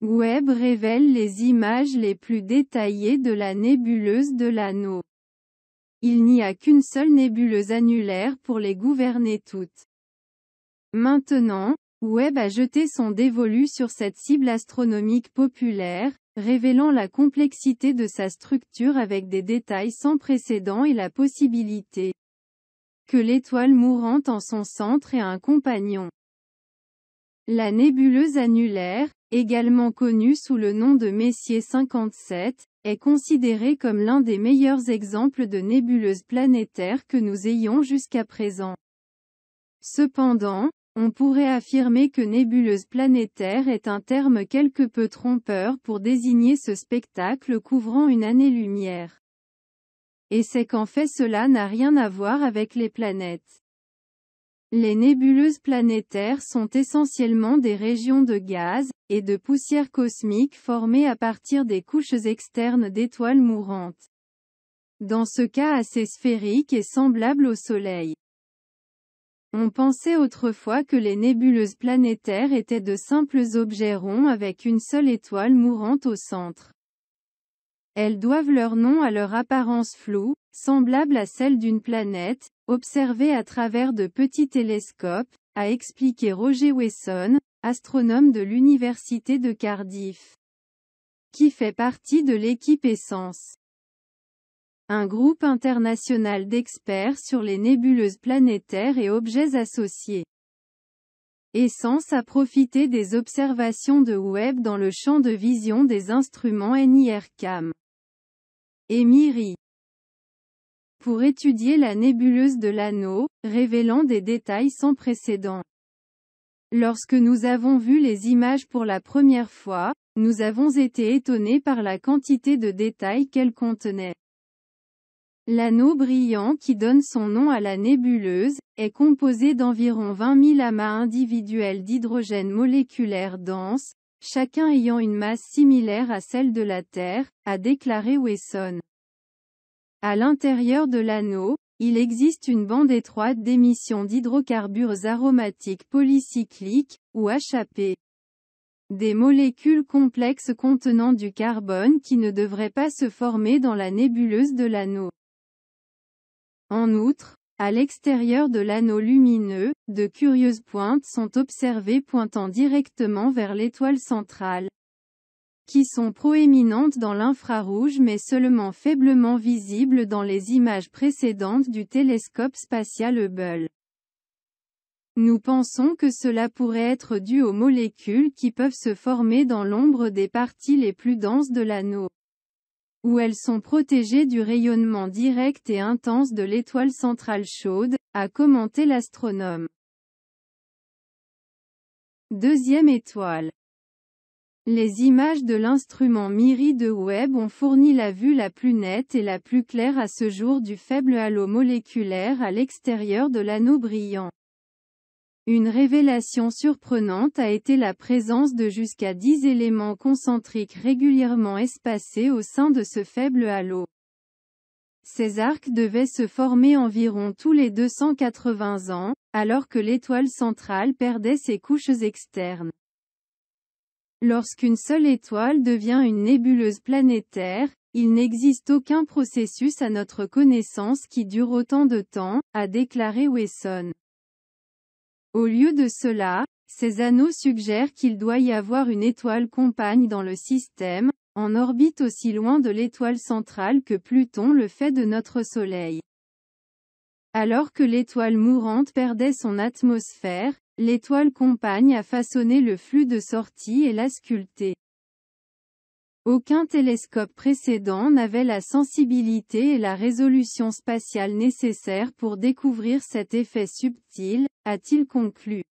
Webb révèle les images les plus détaillées de la nébuleuse de l'anneau. Il n'y a qu'une seule nébuleuse annulaire pour les gouverner toutes. Maintenant, Webb a jeté son dévolu sur cette cible astronomique populaire, révélant la complexité de sa structure avec des détails sans précédent et la possibilité que l'étoile mourante en son centre ait un compagnon. La nébuleuse annulaire, également connu sous le nom de Messier 57, est considéré comme l'un des meilleurs exemples de nébuleuse planétaire que nous ayons jusqu'à présent. Cependant, on pourrait affirmer que nébuleuse planétaire est un terme quelque peu trompeur pour désigner ce spectacle couvrant une année-lumière. Et c'est qu'en fait cela n'a rien à voir avec les planètes. Les nébuleuses planétaires sont essentiellement des régions de gaz et de poussière cosmique formées à partir des couches externes d'étoiles mourantes. Dans ce cas assez sphérique et semblable au Soleil. On pensait autrefois que les nébuleuses planétaires étaient de simples objets ronds avec une seule étoile mourante au centre. Elles doivent leur nom à leur apparence floue, semblable à celle d'une planète, observé à travers de petits télescopes, a expliqué Roger Wesson, astronome de l'Université de Cardiff, qui fait partie de l'équipe Essence. Un groupe international d'experts sur les nébuleuses planétaires et objets associés. Essence a profité des observations de Webb dans le champ de vision des instruments NIRCAM et MIRI pour étudier la nébuleuse de l'anneau, révélant des détails sans précédent. Lorsque nous avons vu les images pour la première fois, nous avons été étonnés par la quantité de détails qu'elles contenaient. L'anneau brillant qui donne son nom à la nébuleuse, est composé d'environ 20 000 amas individuels d'hydrogène moléculaire dense, chacun ayant une masse similaire à celle de la Terre, a déclaré Wesson. À l'intérieur de l'anneau, il existe une bande étroite d'émissions d'hydrocarbures aromatiques polycycliques, ou HAP. Des molécules complexes contenant du carbone qui ne devraient pas se former dans la nébuleuse de l'anneau. En outre, à l'extérieur de l'anneau lumineux, de curieuses pointes sont observées pointant directement vers l'étoile centrale qui sont proéminentes dans l'infrarouge mais seulement faiblement visibles dans les images précédentes du télescope spatial Hubble. Nous pensons que cela pourrait être dû aux molécules qui peuvent se former dans l'ombre des parties les plus denses de l'anneau où elles sont protégées du rayonnement direct et intense de l'étoile centrale chaude, a commenté l'astronome. Deuxième étoile. Les images de l'instrument MIRI de Webb ont fourni la vue la plus nette et la plus claire à ce jour du faible halo moléculaire à l'extérieur de l'anneau brillant. Une révélation surprenante a été la présence de jusqu'à 10 éléments concentriques régulièrement espacés au sein de ce faible halo. Ces arcs devaient se former environ tous les 280 ans, alors que l'étoile centrale perdait ses couches externes. Lorsqu'une seule étoile devient une nébuleuse planétaire, il n'existe aucun processus à notre connaissance qui dure autant de temps, a déclaré Wesson. Au lieu de cela, ces anneaux suggèrent qu'il doit y avoir une étoile compagne dans le système, en orbite aussi loin de l'étoile centrale que Pluton le fait de notre Soleil. Alors que l'étoile mourante perdait son atmosphère, l'étoile compagne a façonné le flux de sortie et l'a sculpté. Aucun télescope précédent n'avait la sensibilité et la résolution spatiale nécessaires pour découvrir cet effet subtil, a-t-il conclu.